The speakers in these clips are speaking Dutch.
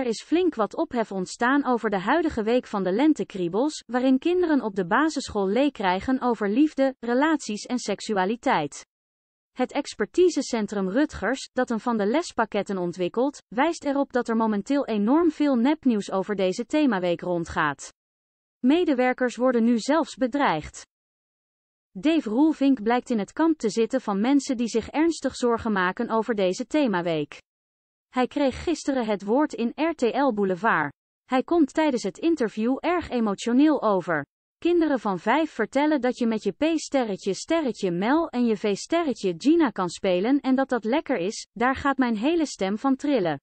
Er is flink wat ophef ontstaan over de huidige week van de lentekriebels, waarin kinderen op de basisschool leek krijgen over liefde, relaties en seksualiteit. Het expertisecentrum Rutgers, dat een van de lespakketten ontwikkelt, wijst erop dat er momenteel enorm veel nepnieuws over deze themaweek rondgaat. Medewerkers worden nu zelfs bedreigd. Dave Roelvink blijkt in het kamp te zitten van mensen die zich ernstig zorgen maken over deze themaweek. Hij kreeg gisteren het woord in RTL Boulevard. Hij komt tijdens het interview erg emotioneel over. Kinderen van vijf vertellen dat je met je P-sterretje sterretje Mel en je V-sterretje Gina kan spelen en dat dat lekker is, daar gaat mijn hele stem van trillen.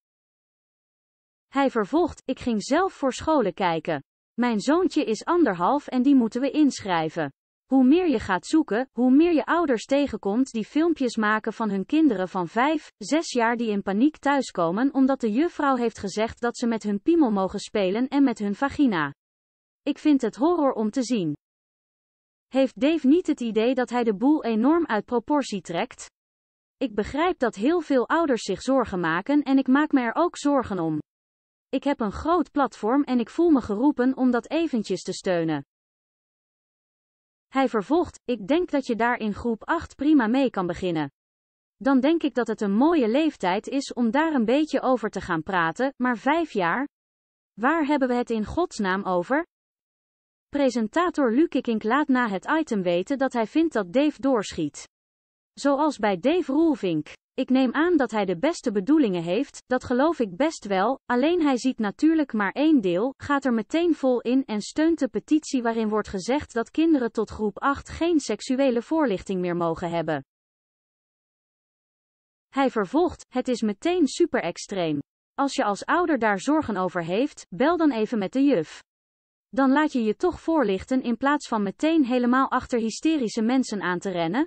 Hij vervolgt, ik ging zelf voor scholen kijken. Mijn zoontje is anderhalf en die moeten we inschrijven. Hoe meer je gaat zoeken, hoe meer je ouders tegenkomt die filmpjes maken van hun kinderen van 5, 6 jaar die in paniek thuiskomen omdat de juffrouw heeft gezegd dat ze met hun piemel mogen spelen en met hun vagina. Ik vind het horror om te zien. Heeft Dave niet het idee dat hij de boel enorm uit proportie trekt? Ik begrijp dat heel veel ouders zich zorgen maken en ik maak me er ook zorgen om. Ik heb een groot platform en ik voel me geroepen om dat eventjes te steunen. Hij vervolgt, ik denk dat je daar in groep 8 prima mee kan beginnen. Dan denk ik dat het een mooie leeftijd is om daar een beetje over te gaan praten, maar vijf jaar? Waar hebben we het in godsnaam over? Presentator Lukikink laat na het item weten dat hij vindt dat Dave doorschiet. Zoals bij Dave Roelvink. Ik neem aan dat hij de beste bedoelingen heeft, dat geloof ik best wel, alleen hij ziet natuurlijk maar één deel, gaat er meteen vol in en steunt de petitie waarin wordt gezegd dat kinderen tot groep 8 geen seksuele voorlichting meer mogen hebben. Hij vervolgt, het is meteen super extreem. Als je als ouder daar zorgen over heeft, bel dan even met de juf. Dan laat je je toch voorlichten in plaats van meteen helemaal achter hysterische mensen aan te rennen,